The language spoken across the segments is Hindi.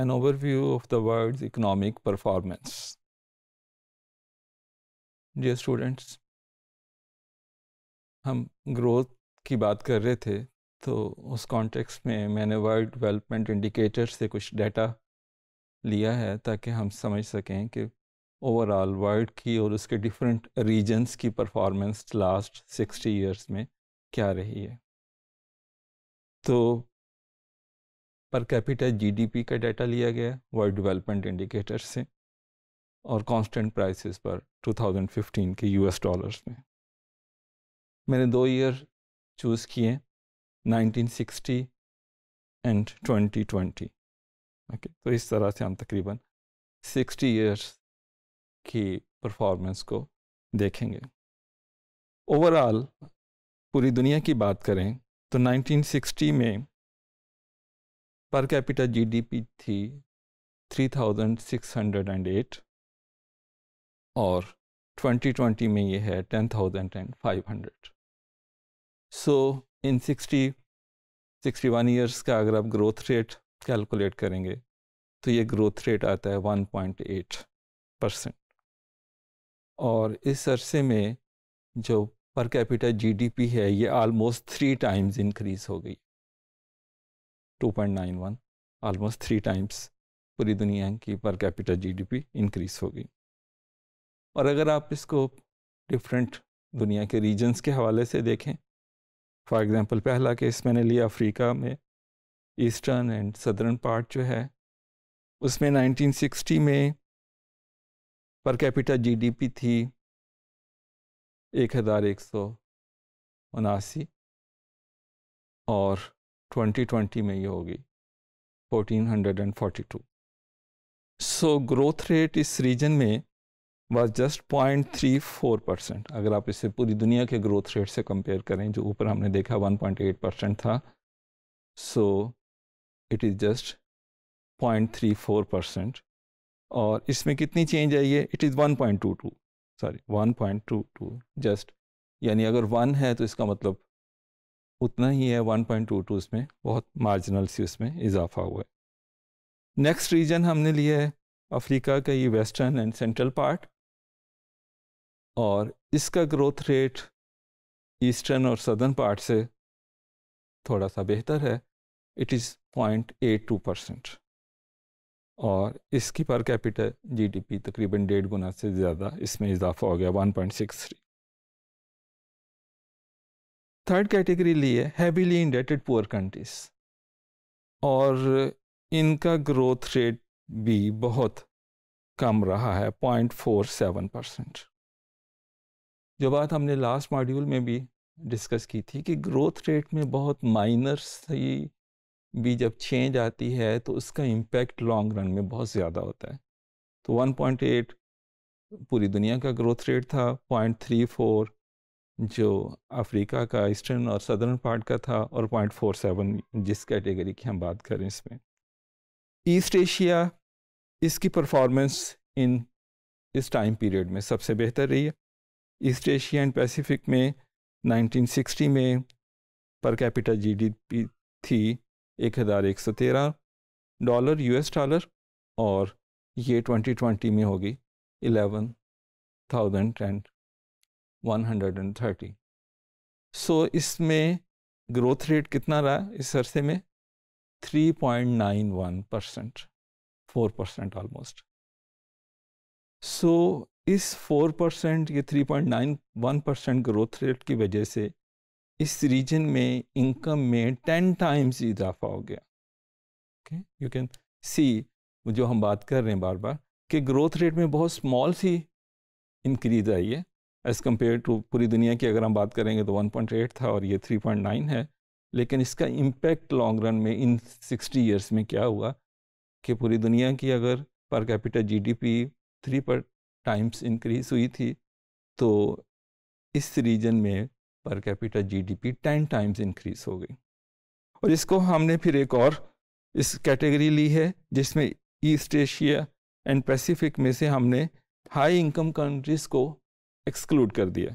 an overview of the world's economic performance. Dear students, हम growth की बात कर रहे थे तो उस कॉन्टेक्स्ट में मैंने वर्ल्ड डेवलपमेंट इंडिकेटर से कुछ डाटा लिया है ताकि हम समझ सकें कि ओवरऑल वर्ल्ड की और उसके डिफरेंट रीजन्स की परफॉर्मेंस लास्ट सिक्सटी इयर्स में क्या रही है तो पर कैपिटल जीडीपी का डाटा लिया गया वर्ल्ड डेवलपमेंट इंडिकेटर से और कांस्टेंट प्राइसेस पर 2015 के यूएस डॉलर्स में मैंने दो ईयर चूज़ किए 1960 एंड 2020 ओके तो इस तरह से हम तकरीबन 60 इयर्स की परफॉर्मेंस को देखेंगे ओवरऑल पूरी दुनिया की बात करें तो 1960 में जी डी पी थी 3,608 और 2020 में ये है 10,500 सो इन 60 61 इयर्स का अगर आप ग्रोथ रेट कैलकुलेट करेंगे तो ये ग्रोथ रेट आता है 1.8 परसेंट और इस अरसे में जो पर कैपिटा जीडीपी है ये आलमोस्ट थ्री टाइम्स इंक्रीज़ हो गई 2.91 ऑलमोस्ट थ्री टाइम्स पूरी दुनिया की पर कैपिटल जीडीपी इंक्रीज़ हो गई और अगर आप इसको डिफरेंट दुनिया के रीजन्स के हवाले से देखें फॉर एग्ज़ाम्पल पहला केस मैंने लिया अफ्रीका में ईस्टर्न एंड सदर्न पार्ट जो है उसमें 1960 में पर कैपिटल जीडीपी थी एक हज़ार एक सौ उनासी और 2020 में ये होगी 1442 सो ग्रोथ रेट इस रीजन में was just point three four percent अगर आप इसे पूरी दुनिया के ग्रोथ रेट से कंपेयर करें जो ऊपर हमने देखा 1.8 परसेंट था so it is just point three four percent और इसमें कितनी चेंज आई है it is one point two two sorry one point two two just यानी अगर वन है तो इसका मतलब उतना ही है 1.22 इसमें बहुत मार्जिनल सी उसमें इजाफा हुआ है नेक्स्ट रीजन हमने लिया है अफ्रीका का ये वेस्टर्न एंड सेंट्रल पार्ट और इसका ग्रोथ रेट ईस्टर्न और सदर्न पार्ट से थोड़ा सा बेहतर है it is point eight two percent और इसकी पर कैपिटल जीडीपी तकरीबन डेढ़ गुना से ज़्यादा इसमें इजाफा हो गया one point six three third category ली है हैवीली इंडेटेड पुअर कंट्रीज और इनका ग्रोथ रेट भी बहुत कम रहा है पॉइंट फोर सेवन परसेंट जो बात हमने लास्ट मॉड्यूल में भी डिस्कस की थी कि ग्रोथ रेट में बहुत माइनर सी भी जब चेंज आती है तो उसका इम्पैक्ट लॉन्ग रन में बहुत ज़्यादा होता है तो 1.8 पूरी दुनिया का ग्रोथ रेट था 0.34 जो अफ्रीका का ईस्टर्न और सदर्न पार्ट का था और पॉइंट फोर सेवन जिस कैटेगरी की हम बात करें इसमें ईस्ट एशिया इसकी परफॉर्मेंस इन इस टाइम पीरियड में सबसे बेहतर रही है ईस्ट एशिया एंड पैसिफिक में 1960 में पर कैपिटा जीडीपी थी एक एक हज़ार सौ तेरह डॉलर एस डॉलर और ये 2020 में होगी eleven thousand and 130 so so, इसमें ग्रोथ रेट कितना रहा इस अरसे में 3.91 percent four percent almost so इस फोर परसेंट या 3.91 परसेंट ग्रोथ रेट की वजह से इस रीजन में इनकम में टेन टाइम्स इजाफा हो गया ओके यू कैन सी जो हम बात कर रहे हैं बार बार कि ग्रोथ रेट में बहुत स्मॉल सी इंक्रीज आई है एज़ कम्पेयर टू पूरी दुनिया की अगर हम बात करेंगे तो 1.8 था और ये 3.9 है लेकिन इसका इम्पैक्ट लॉन्ग रन में इन 60 ईयर्स में क्या हुआ कि पूरी दुनिया की अगर पर कैपिटल जीडीपी थ्री पर टाइम्स इंक्रीज हुई थी तो इस रीजन में per capital GDP ten times increase हो गई और इसको हमने फिर एक और इस कैटेगरी ली है जिसमें ईस्ट एशिया एंड पैसिफिक में से हमने हाई इनकम कंट्रीज़ को एक्सक्लूड कर दिया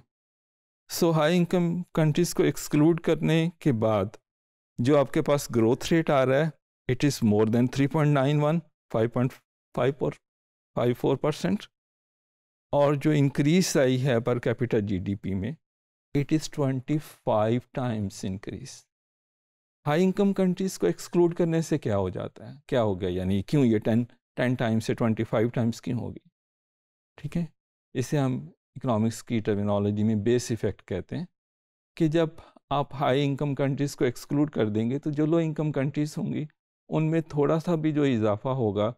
सो हाई इनकम कंट्रीज़ को एक्सक्लूड करने के बाद जो आपके पास ग्रोथ रेट आ रहा है इट इज़ मोर देन 3.91, 5.5 और 54 परसेंट और जो इंक्रीज आई है पर कैपिटल जीडीपी में it is 25 times increase high income countries को एक्सक्लूड करने से क्या हो जाता है क्या हो गया यानी क्यों ये 10 10 टाइम्स से 25 टाइम्स क्यों होगी ठीक है इसे हम इकोनॉमिक्स की टर्मिनोलॉजी में बेस इफेक्ट कहते हैं कि जब आप हाई इनकम कंट्रीज़ को एक्सक्लूड कर देंगे तो जो लो इनकम कंट्रीज़ होंगी उनमें थोड़ा सा भी जो इजाफा होगा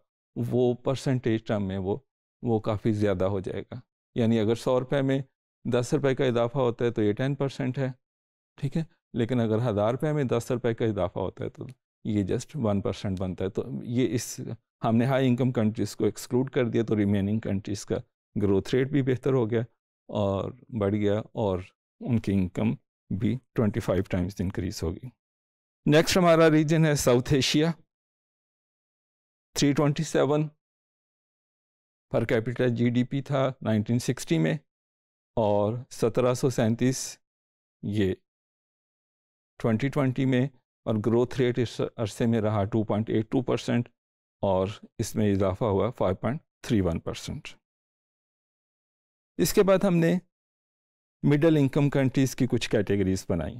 वो परसेंटेज टर्म में वो वो काफ़ी ज़्यादा हो जाएगा यानी अगर सौ रुपये में दस रुपये का इजाफा होता है तो ये टेन परसेंट है ठीक है लेकिन अगर हज़ार रुपये में दस रुपये का इजाफा होता है तो ये जस्ट वन परसेंट बनता है तो ये इस हमने हाई इनकम कंट्रीज़ को एक्सक्लूड कर दिया तो रिमेनिंग कंट्रीज़ का ग्रोथ रेट भी बेहतर हो गया और बढ़ गया और उनकी इनकम भी 25 टाइम्स इंक्रीज होगी नेक्स्ट हमारा रीजन है साउथ एशिया 327 पर कैपिटल जीडीपी था 1960 में और सत्रह ये 2020 में और ग्रोथ रेट इस अरसे में रहा 2.82 परसेंट और इसमें इजाफा हुआ 5.31 परसेंट इसके बाद हमने मिडल इनकम कंट्रीज़ की कुछ कैटेगरीज बनाई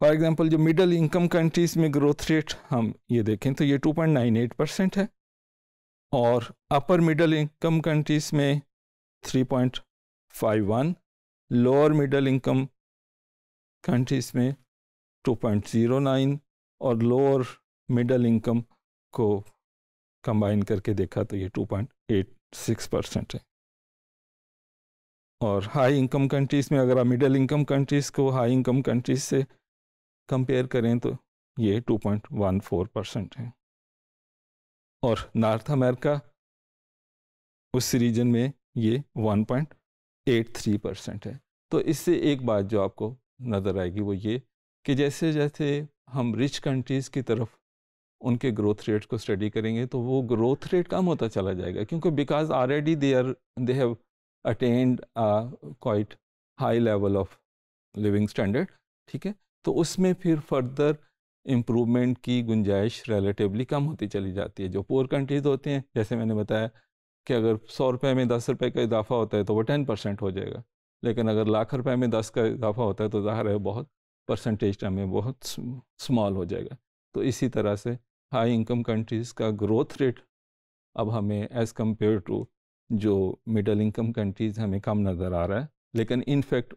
फॉर एग्जांपल जो मिडल इनकम कंट्रीज़ में ग्रोथ रेट हम ये देखें तो ये 2.98 परसेंट है और अपर मिडल इनकम कंट्रीज़ में 3.51 लोअर मिडल इनकम कंट्रीज़ में 2.09 और लोअर मिडल इनकम को कंबाइन करके देखा तो ये 2.86 परसेंट है और हाई इनकम कंट्रीज़ में अगर आप मिडिल इनकम कंट्रीज़ को हाई इनकम कंट्रीज़ से कंपेयर करें तो ये 2.14 परसेंट है और नॉर्थ अमेरिका उस रीजन में ये 1.83 परसेंट है तो इससे एक बात जो आपको नज़र आएगी वो ये कि जैसे जैसे हम रिच कंट्रीज़ की तरफ उनके ग्रोथ रेट को स्टडी करेंगे तो वो ग्रोथ रेट कम होता चला जाएगा क्योंकि because already they are they have attend quite high level of living standard ठीक है तो उसमें फिर फर्दर इम्प्रूवमेंट की गुंजाइश रिलेटिवली कम होती चली जाती है जो पुअर कंट्रीज़ होते हैं जैसे मैंने बताया कि अगर सौ रुपए में दस रुपए का इजाफा होता है तो वो टेन परसेंट हो जाएगा लेकिन अगर लाख रुपए में दस का इजाफा होता है तो ज़ाहिर है बहुत परसेंटेज हमें में बहुत स्मॉल हो जाएगा तो इसी तरह से हाई इनकम कंट्रीज़ का ग्रोथ रेट अब हमें एज़ कम्पेयर टू जो मिडल इनकम कंट्रीज़ हमें कम नज़र आ रहा है लेकिन इनफैक्ट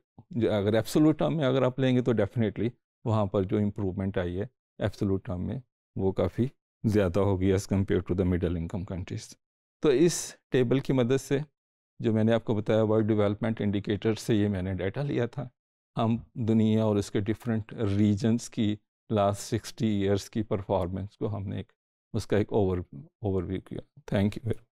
अगर एब्सोलूट टर्म में अगर आप लेंगे तो डेफिनेटली वहाँ पर जो इम्प्रूवमेंट आई है एब्सोलूट टर्म में वो काफ़ी ज़्यादा होगी as compare to the middle income countries तो इस टेबल की मदद से जो मैंने आपको बताया वर्ल्ड डेवलपमेंट इंडिकेटर से ये मैंने डाटा लिया था हम दुनिया और उसके डिफरेंट रीजन्स की लास्ट सिक्सटी ईयर्स की परफॉर्मेंस को हमने एक उसका एक ओवर ओवरव्यू किया थैंक यू वेरी